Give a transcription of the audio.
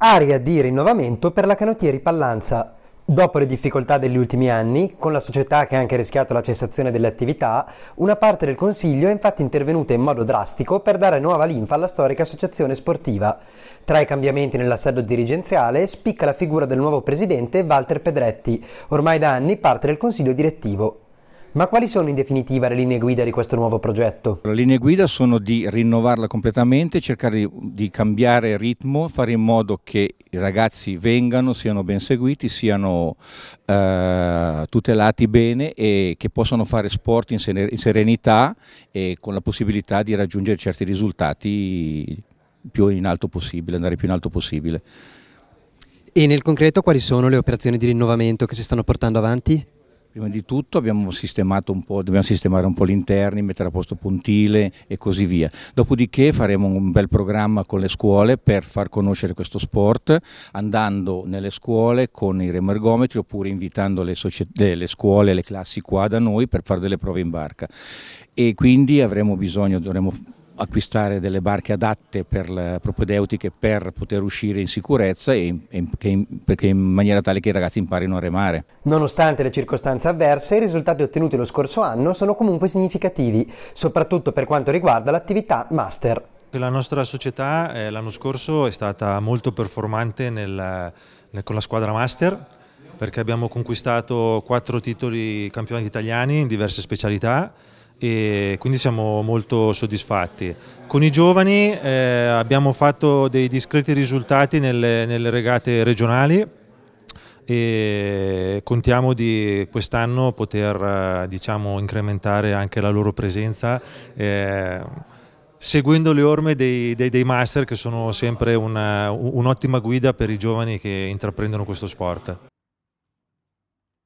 Aria di rinnovamento per la canottieri Pallanza. Dopo le difficoltà degli ultimi anni, con la società che ha anche rischiato la cessazione delle attività, una parte del Consiglio è infatti intervenuta in modo drastico per dare nuova linfa alla storica associazione sportiva. Tra i cambiamenti nell'assetto dirigenziale spicca la figura del nuovo presidente Walter Pedretti, ormai da anni parte del Consiglio direttivo. Ma quali sono in definitiva le linee guida di questo nuovo progetto? Le linee guida sono di rinnovarla completamente, cercare di, di cambiare ritmo, fare in modo che i ragazzi vengano, siano ben seguiti, siano eh, tutelati bene e che possano fare sport in, sener- in serenità e con la possibilità di raggiungere certi risultati più in alto possibile, andare più in alto possibile. E nel concreto quali sono le operazioni di rinnovamento che si stanno portando avanti? Prima di tutto abbiamo sistemato un po', dobbiamo sistemare un po' gli interni, mettere a posto puntile e così via. Dopodiché faremo un bel programma con le scuole per far conoscere questo sport, andando nelle scuole con i remergometri oppure invitando le, società, le scuole, le classi qua da noi per fare delle prove in barca. E quindi avremo bisogno, dovremo acquistare delle barche adatte per le propedeutiche per poter uscire in sicurezza e, e in, in, maniera tale che i ragazzi imparino a remare. Nonostante le circostanze avverse, i risultati ottenuti lo scorso anno sono comunque significativi, soprattutto per quanto riguarda l'attività master. La nostra società eh, l'anno scorso è stata molto performante nel, nel, con la squadra master perché abbiamo conquistato quattro titoli campionati italiani in diverse specialità e quindi siamo molto soddisfatti. Con i giovani eh, abbiamo fatto dei discreti risultati nelle, nelle regate regionali e contiamo di quest'anno poter eh, diciamo, incrementare anche la loro presenza eh, seguendo le orme dei, dei, dei, master che sono sempre un'ottima un guida per i giovani che intraprendono questo sport.